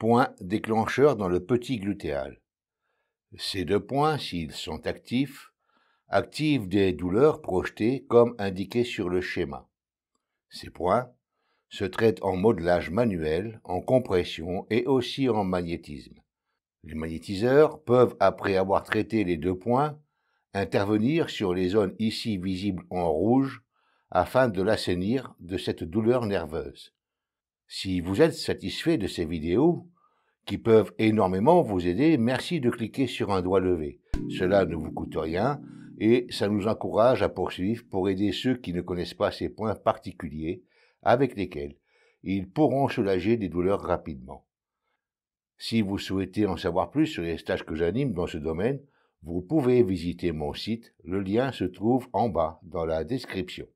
points déclencheurs dans le petit glutéal. Ces deux points, s'ils sont actifs, activent des douleurs projetées comme indiqué sur le schéma. Ces points se traitent en modelage manuel, en compression et aussi en magnétisme. Les magnétiseurs peuvent, après avoir traité les deux points, intervenir sur les zones ici visibles en rouge afin de l'assainir de cette douleur nerveuse. Si vous êtes satisfait de ces vidéos, qui peuvent énormément vous aider, merci de cliquer sur un doigt levé. Cela ne vous coûte rien et ça nous encourage à poursuivre pour aider ceux qui ne connaissent pas ces points particuliers avec lesquels ils pourront soulager des douleurs rapidement. Si vous souhaitez en savoir plus sur les stages que j'anime dans ce domaine, vous pouvez visiter mon site, le lien se trouve en bas dans la description.